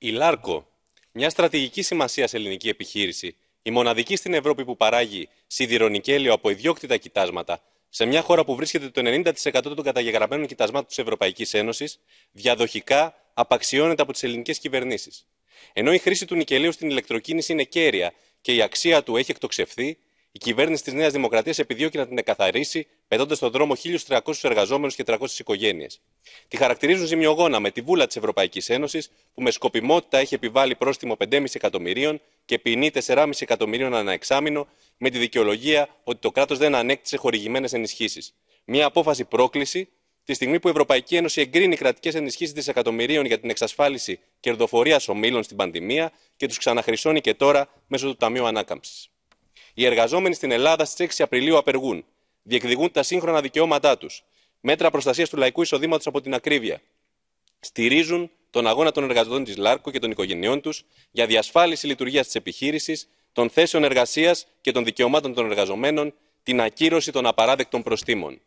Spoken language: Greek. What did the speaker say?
Η Λάρκο, μια στρατηγική σημασία ελληνική επιχείρηση, η μοναδική στην Ευρώπη που παράγει νικέλιο από ιδιόκτητα κοιτάσματα, σε μια χώρα που βρίσκεται το 90% των καταγεγραμμένων κοιτασμάτων της Ευρωπαϊκής Ένωσης, διαδοχικά απαξιώνεται από τις ελληνικές κυβερνήσεις. Ενώ η χρήση του νικελίου στην ηλεκτροκίνηση είναι κέρια και η αξία του έχει εκτοξευθεί, η κυβέρνηση της Νέας Δημοκρατίας επιδιώκει να την εκαθαρίσει, πετώντας στον δρόμο 1.300 εργαζόμενους και 300 οικογένειες. Τη χαρακτηρίζουν ζημιογόνα με τη βούλα της Ευρωπαϊκής Ένωσης, που με σκοπιμότητα έχει επιβάλει πρόστιμο 5,5 εκατομμυρίων και ποινή 4,5 εκατομμυρίων ανά εξάμεινο, με τη δικαιολογία ότι το κράτος δεν ανέκτησε χορηγημένες ενισχύσεις. Μια απόφαση πρόκληση, τη στιγμή που η Ευρωπαϊκή Ένωση εγκρίνει κρατικές ενισχύσεις δισεκατομμυρίων για την εξασφάλιση κερδοφορίας ομίλων στην πανδημία και τους ξαναχρυσώνει και τώρα μέσω του Ταμείου Ανάκαμψης. Οι εργαζόμενοι στην Ελλάδα στις 6 Απριλίου απεργούν. Διεκδικούν τα σύγχρονα δικαιώματά τους μέτρα προστασίας του λαϊκού εισοδήματος από την ακρίβεια. Στηρίζουν τον αγώνα των εργαζομένων της ΛΑΡΚΟ και των οικογενειών τους για διασφάλιση λειτουργίας της επιχείρησης, των θέσεων εργασίας και των δικαιωμάτων των εργαζομένων, την ακύρωση των απαράδεκτων προστήμων.